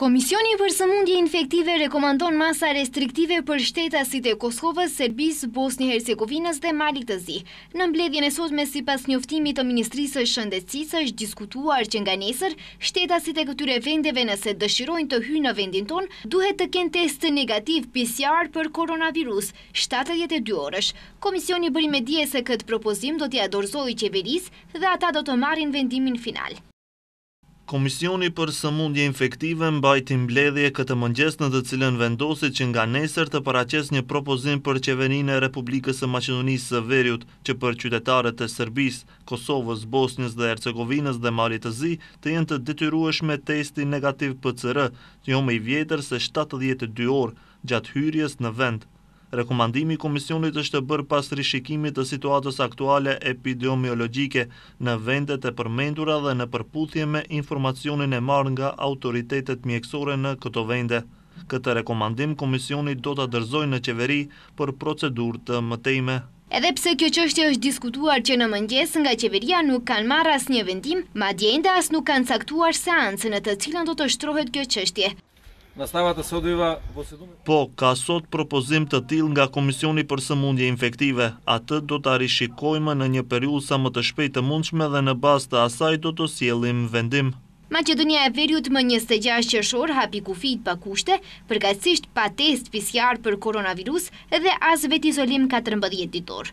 Komisioni për sëmundje infektive rekomandon masa restriktive për shtetasit e Kosovës, Serbis, Bosni, Hercegovinës dhe Malik të zi. Në mbledhjën e sot me si pas njoftimit të Ministrisë shëndecisë është diskutuar që nga nesër, shtetasit e këtyre vendeve nëse dëshirojnë të hy në vendin ton, duhet të kënë test negativ PCR për koronavirus, 72 orësh. Komisioni bërime dje se këtë propozim do t'ja dorzoj qeveris dhe ata do të marin vendimin final. Komisioni për sëmundje infektive mbajti mbledhje këtë mëngjes në të cilën vendosi që nga nesër të paraqes një propozim për qeverinë e Republikës së Maqedonisë së Veriut që për qytetarët e Serbisë, Kosovës, Bosnjës dhe Hercegovinës dhe Malit të Zi të jenë të detyrueshme testi negativ PCR, jo më i vjetër se 72 orë gjatë hyrjes në vend. Rekomandimi komisionit është të bërë pas rishikimit të situatës aktuale epidemiologike në vendet e përmendura dhe në përputhje me informacionin e marrë nga autoritetet mjekësore në këto vende. Këtë rekomandim komisionit do të dërzoj në qeveri për procedur të mëtejme. Edhe pse kjo qështje është diskutuar që në mëngjes nga qeveria nuk kanë marrë as një vendim, ma djende as nuk kanë caktuar seancën e të cilën do të shtrohet kjo qështje. Nastavata po, po, ka sot propozim të til nga Komisioni për sëmundje infektive. Atë do të arishikojme në një periu sa më të shpejtë mundshme dhe në bas të asaj do të sielim vendim. Macedonia e Veriut më 26 qërshor hapi kufit pa kushte, përkajsisht pa test pisjar për koronavirus edhe as vetizolim 14 ditor.